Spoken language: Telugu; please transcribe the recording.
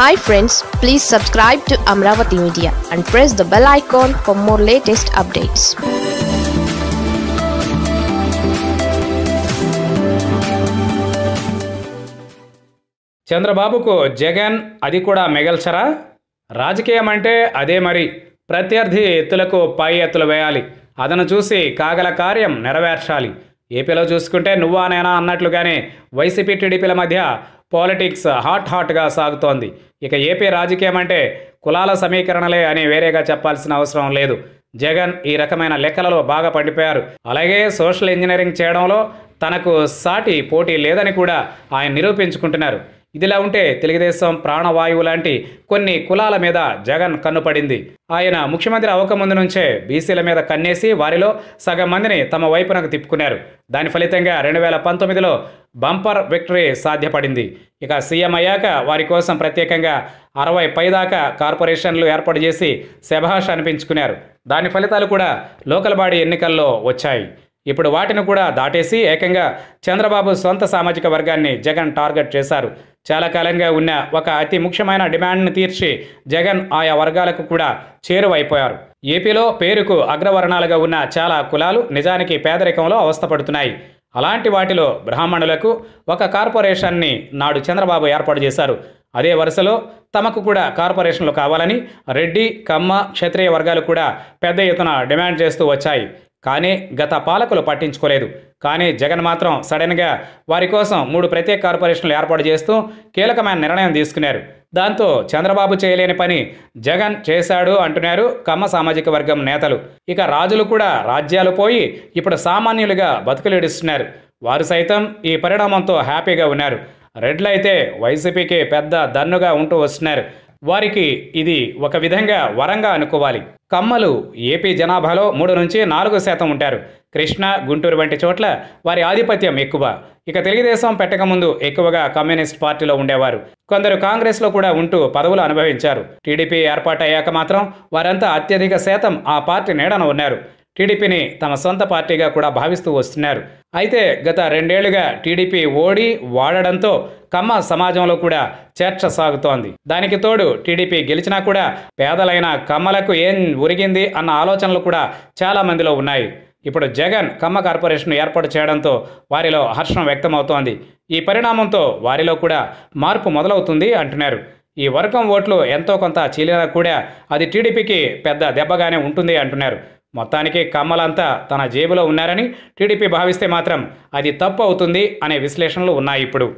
hi friends please subscribe to Amaravati media and press the bell icon for more latest updates చంద్రబాబుకు జగన్ అది కూడా మిగల్చరా రాజకీయం అంటే అదే మరి ప్రత్యర్థి ఎత్తులకు పై ఎత్తులు వేయాలి అదను చూసి కాగల కార్యం నెరవేర్చాలి ఏపీలో చూసుకుంటే నువ్వా నేనా అన్నట్లుగానే వైసీపీ టీడీపీల మధ్య పాలిటిక్స్ హాట్ హాట్గా సాగుతోంది ఇక ఏపీ రాజకీయం అంటే కులాల సమీకరణలే అని వేరేగా చెప్పాల్సిన అవసరం లేదు జగన్ ఈ రకమైన లెక్కలలో బాగా పండిపోయారు అలాగే సోషల్ ఇంజనీరింగ్ చేయడంలో తనకు సాటి పోటీ లేదని కూడా ఆయన నిరూపించుకుంటున్నారు ఇదిలా ఉంటే తెలుగుదేశం ప్రాణవాయువు లాంటి కొన్ని కులాల మీద జగన్ కన్నుపడింది ఆయన ముఖ్యమంత్రి అవ్వకముందు నుంచే బీసీల మీద కన్నేసి వారిలో సగం మందిని తమ వైపునకు తిప్పుకున్నారు దాని ఫలితంగా రెండు వేల పంతొమ్మిదిలో బంపర్ విక్టరీ సాధ్యపడింది ఇక సీఎం అయ్యాక వారి కోసం ప్రత్యేకంగా అరవై పైదాకా కార్పొరేషన్లు ఏర్పాటు చేసి శభాష అనిపించుకున్నారు దాని ఫలితాలు కూడా లోకల్ బాడీ ఎన్నికల్లో వచ్చాయి ఇప్పుడు వాటిని కూడా దాటేసి ఏకంగా చంద్రబాబు సొంత సామాజిక వర్గాన్ని జగన్ టార్గెట్ చేశారు చాలా కాలంగా ఉన్న ఒక అతి ముఖ్యమైన డిమాండ్ను తీర్చి జగన్ ఆయా వర్గాలకు కూడా చేరువైపోయారు ఏపీలో పేరుకు అగ్రవర్ణాలుగా ఉన్న చాలా కులాలు నిజానికి పేదరికంలో అవస్థపడుతున్నాయి అలాంటి వాటిలో బ్రాహ్మణులకు ఒక కార్పొరేషన్ని నాడు చంద్రబాబు ఏర్పాటు చేశారు అదే వరుసలో తమకు కూడా కార్పొరేషన్లు కావాలని రెడ్డి కమ్మ క్షత్రియ వర్గాలు కూడా పెద్ద ఎత్తున డిమాండ్ చేస్తూ వచ్చాయి కానీ గత పాలకులు పట్టించుకోలేదు కానీ జగన్ మాత్రం సడన్గా వారి కోసం మూడు ప్రత్యేక కార్పొరేషన్లు ఏర్పాటు చేస్తూ కీలకమైన నిర్ణయం తీసుకున్నారు దాంతో చంద్రబాబు చేయలేని పని జగన్ చేశాడు అంటున్నారు కమ్మ సామాజిక వర్గం నేతలు ఇక రాజులు కూడా రాజ్యాలు పోయి ఇప్పుడు సామాన్యులుగా బతుకులేడుస్తున్నారు వారు సైతం ఈ పరిణామంతో హ్యాపీగా ఉన్నారు రెడ్లైతే వైసీపీకి పెద్ద దన్నుగా ఉంటూ వస్తున్నారు వారికి ఇది ఒక విధంగా వరంగా అనుకోవాలి కమ్మలు ఏపీ జనాభాలో మూడు నుంచి నాలుగు శాతం ఉంటారు కృష్ణ గుంటూరు వంటి చోట్ల వారి ఆధిపత్యం ఎక్కువ ఇక తెలుగుదేశం పెట్టకముందు ఎక్కువగా కమ్యూనిస్ట్ పార్టీలో ఉండేవారు కొందరు కాంగ్రెస్లో కూడా ఉంటూ పదవులు అనుభవించారు టీడీపీ ఏర్పాటయ్యాక మాత్రం వారంతా అత్యధిక శాతం ఆ పార్టీ నీడన ఉన్నారు టీడీపీని తమ సొంత పార్టీగా కూడా భావిస్తూ వస్తున్నారు అయితే గత రెండేళ్లుగా టీడీపీ ఓడి వాడడంతో కమ్మ సమాజంలో కూడా చర్చ సాగుతోంది దానికి తోడు టీడీపీ గెలిచినా కూడా పేదలైన కమ్మలకు ఏం ఒరిగింది అన్న ఆలోచనలు కూడా చాలా మందిలో ఉన్నాయి ఇప్పుడు జగన్ కమ్మ కార్పొరేషన్ ఏర్పాటు చేయడంతో వారిలో హర్షం వ్యక్తమవుతోంది ఈ పరిణామంతో వారిలో కూడా మార్పు మొదలవుతుంది అంటున్నారు ఈ వర్గం ఓట్లు ఎంతో కొంత చీలినా కూడా అది టీడీపీకి పెద్ద దెబ్బగానే ఉంటుంది అంటున్నారు మొత్తానికి కమ్మలంతా తన జేబులో ఉన్నారని టీడీపీ భావిస్తే మాత్రం అది తప్పు అవుతుంది అనే విశ్లేషణలు ఉన్నాయి ఇప్పుడు